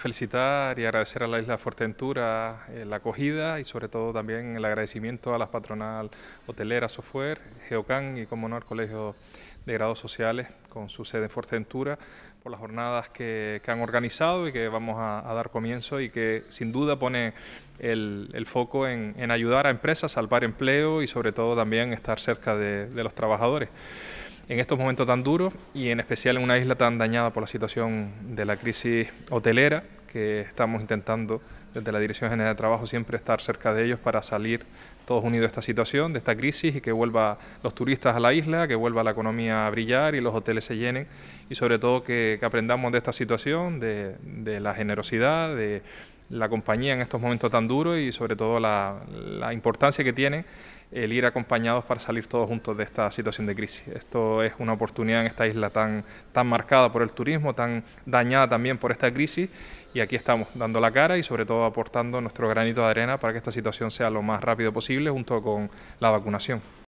felicitar y agradecer a la isla Fuerteventura eh, la acogida y sobre todo también el agradecimiento a la patronal hotelera Software, Geocan y como no al Colegio de Grados Sociales con su sede en Fuerteventura por las jornadas que, han organizado y que vamos a, dar comienzo y que sin duda pone el, foco en, ayudar a empresas a salvar empleo y sobre todo también estar cerca de los trabajadores en estos momentos tan duros y en especial en una isla tan dañada por la situación de la crisis hotelera que estamos intentando desde la Dirección General de Trabajo siempre estar cerca de ellos para salir todos unidos de esta situación, de esta crisis y que vuelva los turistas a la isla, que vuelva la economía a brillar y los hoteles se llenen y sobre todo que, aprendamos de esta situación, de, la generosidad, de la compañía en estos momentos tan duros y sobre todo la, la importancia que tiene el ir acompañados para salir todos juntos de esta situación de crisis. Esto es una oportunidad en esta isla tan, tan marcada por el turismo, tan dañada también por esta crisis, y aquí estamos dando la cara y sobre todo aportando nuestro granito de arena para que esta situación sea lo más rápido posible junto con la vacunación.